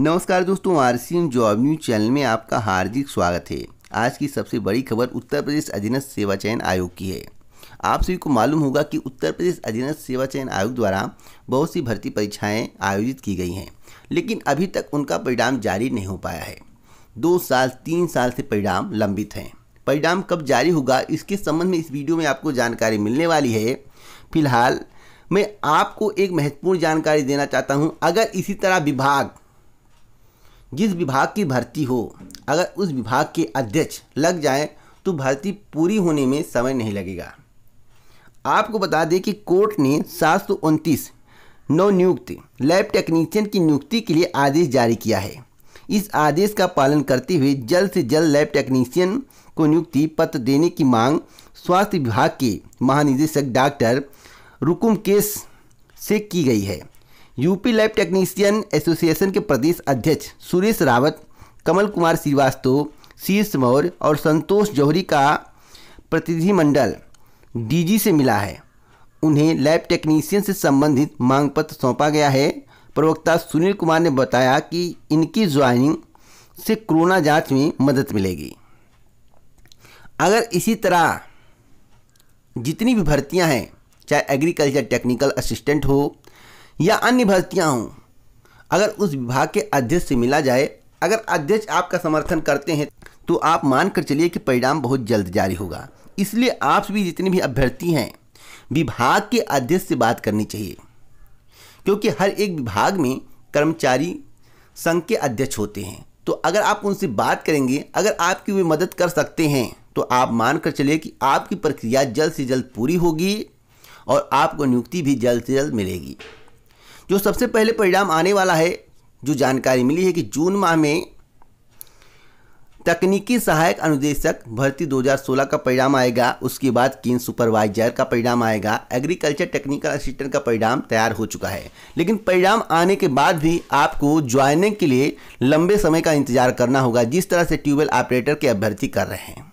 नमस्कार दोस्तों are job news channel में आपका हार्दिक स्वागत है आज की सबसे बड़ी खबर उत्तर प्रदेश अधीनस्थ सेवा चयन आयोग की है आप सभी को मालूम होगा कि उत्तर प्रदेश अधीनस्थ सेवा चयन आयोग द्वारा बहुत सी भर्ती परीक्षाएं आयोजित की गई हैं लेकिन अभी तक उनका परिणाम जारी नहीं हो पाया है दो साल तीन साल से परिणाम लंबित हैं परिणाम कब जारी होगा इसके संबंध में इस वीडियो में आपको जानकारी मिलने वाली है फिलहाल मैं आपको एक महत्वपूर्ण जानकारी देना चाहता हूँ अगर इसी तरह विभाग जिस विभाग की भर्ती हो अगर उस विभाग के अध्यक्ष लग जाए तो भर्ती पूरी होने में समय नहीं लगेगा आपको बता दें कि कोर्ट ने सात सौ उनतीस नवनियुक्त लैब टेक्नीशियन की नियुक्ति के लिए आदेश जारी किया है इस आदेश का पालन करते हुए जल्द से जल्द लैब टेक्नीशियन को नियुक्ति पत्र देने की मांग स्वास्थ्य विभाग के महानिदेशक डॉक्टर रुकुम केस से की गई है यूपी लैब टेक्नीशियन एसोसिएशन के प्रदेश अध्यक्ष सुरेश रावत कमल कुमार श्रीवास्तव शीर्ष मौर्य और संतोष जौहरी का प्रतिनिधिमंडल डीजी से मिला है उन्हें लैब टेक्नीशियन से संबंधित मांग पत्र सौंपा गया है प्रवक्ता सुनील कुमार ने बताया कि इनकी ज्वाइनिंग से कोरोना जांच में मदद मिलेगी अगर इसी तरह जितनी भी भर्तियां हैं चाहे एग्रीकल्चर टेक्निकल असिस्टेंट हो या अन्य भर्तियाँ हों अगर उस विभाग के अध्यक्ष से मिला जाए अगर अध्यक्ष आपका समर्थन करते हैं तो आप मान कर चलिए कि परिणाम बहुत जल्द जारी होगा इसलिए आप भी जितने भी अभ्यर्थी हैं विभाग के अध्यक्ष से बात करनी चाहिए क्योंकि हर एक विभाग में कर्मचारी संघ के अध्यक्ष होते हैं तो अगर आप उनसे बात करेंगे अगर आपकी वे मदद कर सकते हैं तो आप मान कर चलिए कि आपकी प्रक्रिया जल्द से जल्द पूरी होगी और आपको नियुक्ति भी जल्द से जल्द मिलेगी जो सबसे पहले परिणाम आने वाला है जो जानकारी मिली है कि जून माह में तकनीकी सहायक अनुदेशक भर्ती 2016 का परिणाम आएगा उसके बाद किन सुपरवाइजर का परिणाम आएगा एग्रीकल्चर टेक्निकल असिस्टेंट का परिणाम तैयार हो चुका है लेकिन परिणाम आने के बाद भी आपको ज्वाइनिंग के लिए लंबे समय का इंतजार करना होगा जिस तरह से ट्यूबवेल ऑपरेटर के अभ्यर्थी कर रहे हैं